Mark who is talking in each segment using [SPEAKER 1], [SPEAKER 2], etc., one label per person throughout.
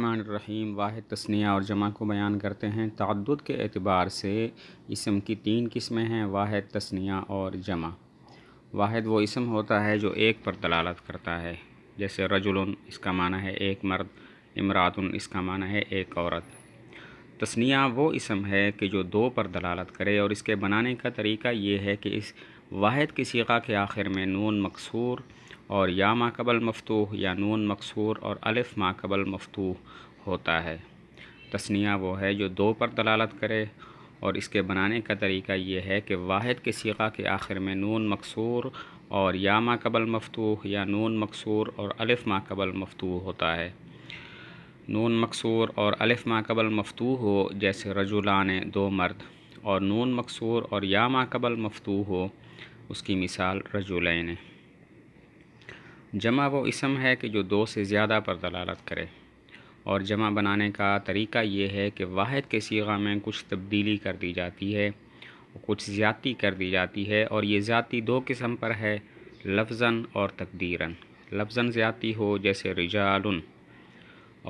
[SPEAKER 1] रहीम वाहिद तस्निया और जमा को बयान करते हैं तद्द के अतबार से इसम की तीन किस्में हैं वाहिद तस्निया और जमा वाहिद वो इसम होता है जो एक पर दलालत करता है जैसे रजुल इसका माना है एक मर्द इमरात इसका माना है एक औरत तस्निया वो इसम है कि जो दो पर दलालत करे और इसके बनाने का तरीका ये है कि इस वाद की सीखा के आखिर में नून मकसूर और या माकबल मफतूह या नून मकसूर और अलिफ माकबल मफतूह होता है तस्निया वो है जो दो पर दलालत करे और इसके बनाने का तरीका ये है कि वाहिद के सीगा के आखिर में नून मकसूर और या माकबल मफतूह या नून मकसूर और अलिफ माकबल मफतूह होता है नून मकसूर और अलिफ माकबल मफतूह हो जैसे रजुलान दो मर्द और नून मकसूर और या माकबल मफतूह हो उसकी मिसाल रजुलैन जमा वो इसम है कि जो दो से ज़्यादा पर दलालत करे और जमा बनाने का तरीका ये है कि वाद के सीगा में कुछ तब्दीली कर दी जाती है कुछ ज़्यादती कर दी जाती है और ये ज़्यादती दो किस्म पर है लफजन और तकदीरन लफज़न ज़्यादी हो जैसे रिजालन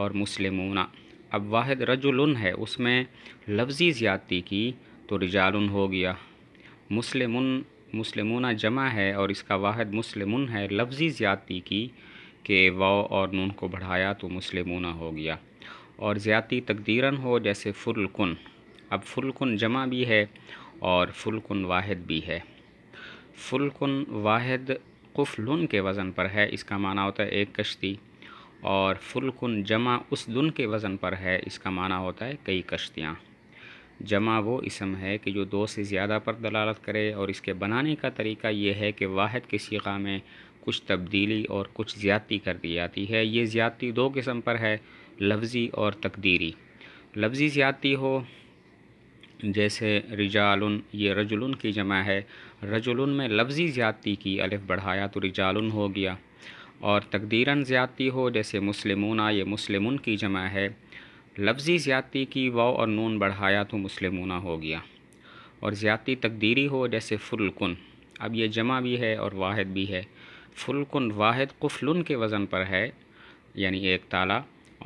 [SPEAKER 1] और मुस्लिमूना अब वाद रजुलन है उसमें लफ्ज़ी ज़्यादती की तो रिजालन हो गया मुस्लिम मुस्लिमुना जमा है और इसका वाहद मुस्लिमुन है लफ्ज़ी ज़्यादती की कि व और नून को बढ़ाया तो मुस्लिमुना हो गया और ज़्यादती तकदीरन हो जैसे फुलकुन अब फुलकुन जमा भी है और फुलकुन वाहिद भी है फुलकुन वाहिद कुफलुन के वज़न पर है इसका माना होता है एक कश्ती और फुलकुन जमा उस दुन के वज़न पर है इसका माना होता है कई कश्तियाँ जमा वो इसम है कि जो दो से ज़्यादा पर दलालत करे और इसके बनाने का तरीका ये है कि वाद के सीगा में कुछ तब्दीली और कुछ ज़्यादती कर दी जाती है ये ज़्यादती दो किस्म पर है लफ्ज़ी और तकदीरी लफ्ज़ी ज़्यादती हो जैसे रिजालन ये रजुलन की जमा है रजुलन में लफ्ज़ी ज़्यादती की अलिफ बढ़ाया तो रिजालन हो गया और तकदीरन ज़्यादती हो जैसे मुस्लिमुना ये मुस्लिमुन की जमा है लफ्ज़ी ज़्यादती की वाव और नून बढ़ाया तो मुस्लिमूना हो गया और ज़्यादती तकदीरी हो जैसे फुलकुन अब यह जमा भी है और वाहिद भी है फुलकुन वाहिद कुफलुन के वज़न पर है यानी एक ताला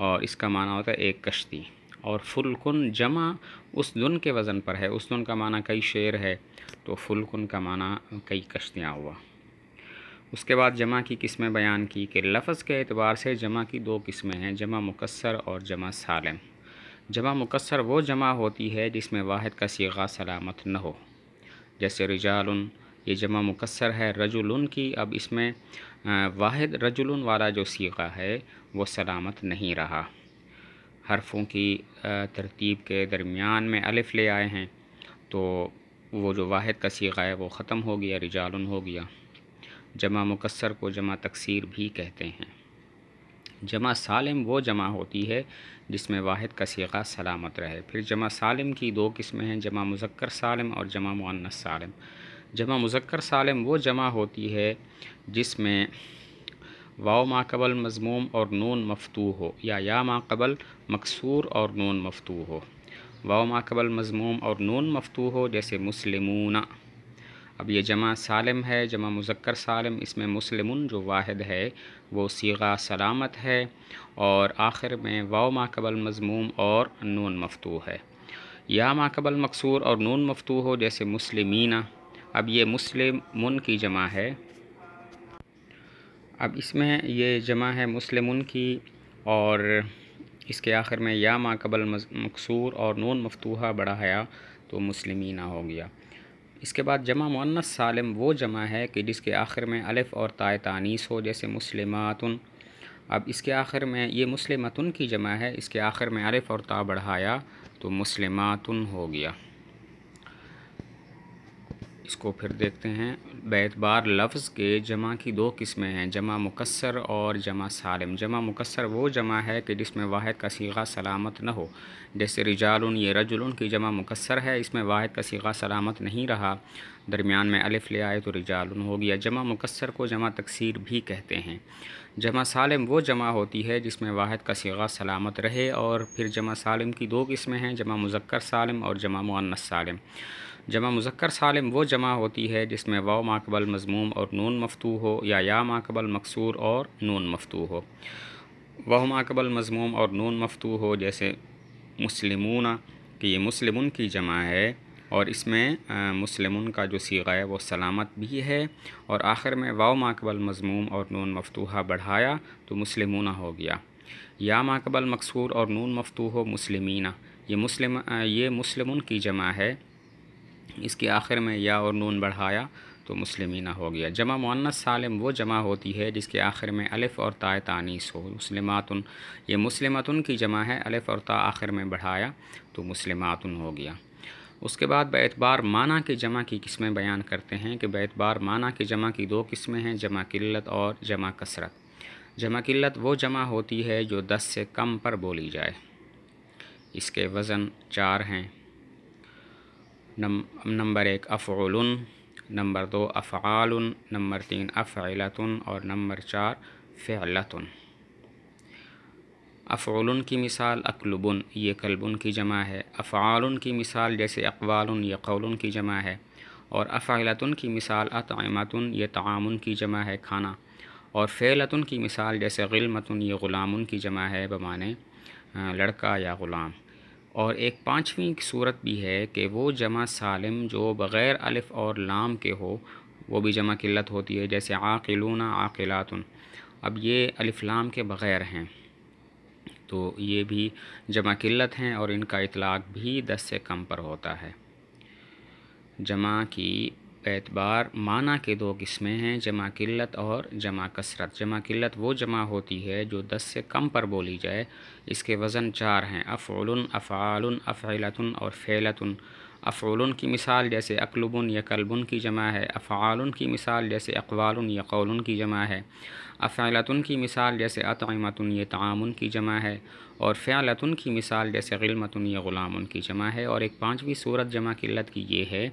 [SPEAKER 1] और इसका माना होता है एक कश्ती और फुलकुन जमा उस दुन के वज़न पर है उस दुन का माना कई शेर है तो फुलकुन का माना कई कश्तियाँ हुआ उसके बाद जमा की किस्में बयान की कि लफ्ज़ के अतबार से जमा की दो किस्में हैं जमा मुकसर और जमा सालम जमा मुकसर वो जमा होती है जिसमें वाहिद का सीगा सलामत न हो जैसे रिजाल ये जमा मुकसर है रजुलन की अब इसमें वाहिद रजुलन वाला जो सीगा है वो सलामत नहीं रहा हरफों की तरतीब के दरमियान में अलिफ़ ले आए हैं तो वो जो वाहिद का सीगा है वो ख़त्म हो गया रिजालन हो गया जमा मुकसर को जमा तकसीर भी कहते हैं जमा सालिम वो जमा होती है जिसमें वाहिद का सीगा सलामत रहे फिर जमा सालिम की दो किस्में हैं जमा मुजक्कर सालिम और जमा मुअन्नस सालिम जमा मुजक्कर सालिम वो जमा होती है जिसमें वाओ माकबल मजमूम और नून मफतू हो या या माकबल मकसूर और नून मफतू हो वाओ माकबल मजमूम और नून मफतू हो जैसे मुसलमूना अब ये जमा सालम है जमा मुजक्र सालम इसमें मुस्लिम जो वाहिद है वो सीगा सलामत है और आखिर में वाओ माकबल मजमूम और नून मफतू है या माकबल मकसूर और नून मफतू हो जैसे मुस्लिमीना अब ये मुस्लिम मुन की जमा है अब इसमें ये जमा है मुस्लिम की और इसके आखिर में या माकबल मकसूर और नून मफतूहा बड़ा तो मुस्लिमीना हो गया इसके बाद जमा मुन्नस सालम वो जमा है कि जिसके आखिर में अलिफ़ और ताय तानीस हो जैसे मुस्लिम अब इसके आखिर में ये मुस्लिमतन की जमा है इसके आखिर में अलिफ़ और ता बढ़ाया तो मुस्लिमातन हो गया इसको फिर देखते हैं बैतबार लफ्ज़ के जमा की दो किस्में हैं जमा मुकसर और जमा सालम जमा मुकसर वो जमा है कि जिसमें वाद का सीगा सलामत न हो जैसे रिजाल ये रजुल की जमा मुकसर है इसमें वाद का सीगा सलामत नहीं रहा दरमियान में अलिफ ले आए तो रिजाल हो गया जमा मुकसर को जमा तकसीर भी कहते हैं जमा सालम वो जमा होती है जिसमें वाद का सीगा सलामत रहे और फिर जमा सालम की दो किस्में हैं जमा मुजक्र सालम और जमा मुन्नस सालम जमा मुजक्कर सालम वो जमा होती है जिसमें व माकबल मजमूम और नून मफतू हो या या माकबल मकसूर और नून मफतू हो वह माकबल मजमूम और नून मफतू हो जैसे मुस्लिमूना कि ये मुस्लिम की जमा है और इसमें मुस्लिम का जो सीगा है वो सलामत भी है और आखिर में वाव माकबल मजमूम और नून मफतूहा बढ़ाया तो मुस्लिमूना हो गया या माकबल मकसूर और नून मफतू हो मुस्लिमीना ये मुस्लिम ये मुस्लिम की जमा है इसके आखिर में या और नून बढ़ाया तो मुसलमिना हो गया जमा मुन्नस सालम वो जमा होती है जिसके आखिर में अलिफ़ और ता तानीस हो मुसलमातन ये मुसलमातन की जमा है अलिफ़ और ता आखिर में बढ़ाया तो मुसलमातन हो गया उसके बाद बैतबार माना की जमा की किस्में बयान करते हैं कि बेतबार माना की जमा की दो किस्में हैं जमा किल्लत और जमा कसरत जमा किल्लत वो जमा होती है जो दस से कम पर बोली जाए इसके वज़न चार हैं नंबर एक अफ़ल नंबर दो अफ़ाल नंबर तीन अफ़लतन और नंबर चार फ़लतन अफ़ल की मिसाल अकलबन ये कलबन की जमा है अफ़ाल की मिसाल जैसे अकवाल ये कौल की जमा है और अफ़लतन की मिसाल अतमतन ये तामुन की जमा है खाना और फ़ेलतन की मिसाल जैसे गिलमतन ये ग़ुलाम की जमा है बमाने लड़का या ग़ुलाम और एक पाँचवीं सूरत भी है कि वो जमा सालम जो बग़ैर अलिफ़ और लाम के हो वो भी जमा किल्लत होती है जैसे आकिलून आकिलात अब ये अलिफ़ लाम के बग़ैर हैं तो ये भी जमा किल्लत हैं और इनका इतलाक़ भी दस से कम पर होता है जमा की एतबार माना के दो किस्में हैं जमा किल्लत और जमा कसरत जमा किल्लत वो जमा होती है जो दस से कम पर बोली जाए इसके वज़न चार हैं अफ़ुलन अफ़ाल अफैलत और फ़ैलतन अफ़ुलन की मिसाल जैसे अकलबन या कलबन की जमा है अफ़ाल की मिसाल जैसे अकवाल या कौल की जमा है अफ़ैलत की मिसाल जैसे अतमतन या तामुन की जमा है और फ़्यालतन की मिसाल जैसे गलमतन या ग़ुलाम की जमा है और एक पाँचवीं सूरत जमा किल्लत की ये है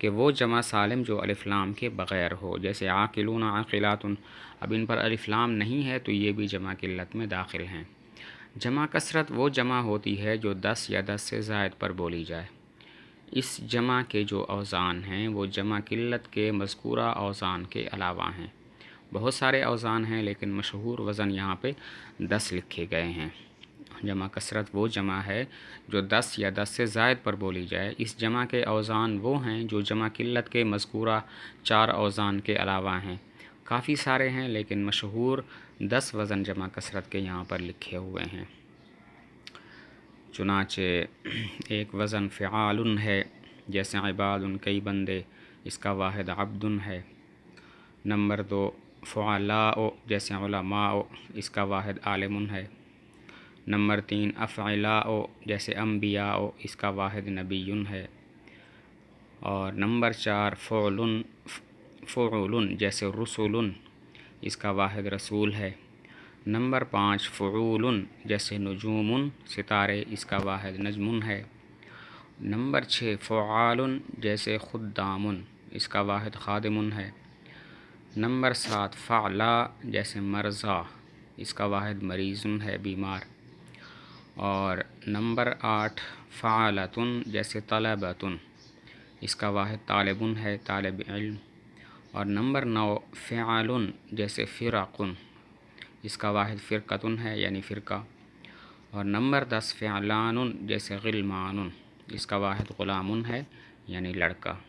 [SPEAKER 1] कि वो जमा सालम जो अलफ़लाम के बग़ैर हो जैसे आकिलून आकिलातन अब इन पर अलफलाम नहीं है तो ये भी जमा किल्लत में दाखिल हैं जमा कसरत वो जमा होती है जो दस या दस से जायद पर बोली जाए इस जमा के जो अवज़ान हैं वो जमा किल्लत के मذकूरा अवज़ान के अलावा हैं बहुत सारे अवज़ान हैं लेकिन मशहूर वज़न यहाँ पे दस लिखे गए हैं जमा कसरत वो जमा है जो दस या दस से जायद पर बोली जाए इस जमा के अवजान वो हैं जो जमा किल्लत के मजकूरा चार अवजान के अलावा हैं काफ़ी सारे हैं लेकिन मशहूर दस वज़न जमा कसरत के यहाँ पर लिखे हुए हैं चुनाचे एक वज़न फ़ाल है जैसे अबाद उन कई बंदे इसका वाद अब्दुन है नंबर दो फ़ाला जैसे माओ इसका वाद आलम है नंबर तीन अफ़ला जैसे अम्बिया ओ इसका वाहिद नबी है और नंबर चार फ़ोलन फ़ोलन जैसे रसूल इसका वाहिद रसूल है नंबर पाँच फ़रूल जैसे नजूम सितारे इसका वाहिद नजम है नंबर छः फ़ाल जैसे खुदाम इसका वाहिद खादम है नंबर सात फ़ाला जैसे मर्ज़ा इसका वाहिद मरीज़ है बीमार और नंबर आठ फ़ालतुन जैसे तलबतुन इसका वाह तालबन है तालब इल्म और नंबर नौ फ़ियाल जैसे फ़िरकुन इसका वाहिद फ़िरकतुन है यानी फ़िरका और नंबर दस फ़ियालान जैसे गिलमान इसका वाहिद ग़ुलाम है यानी लड़का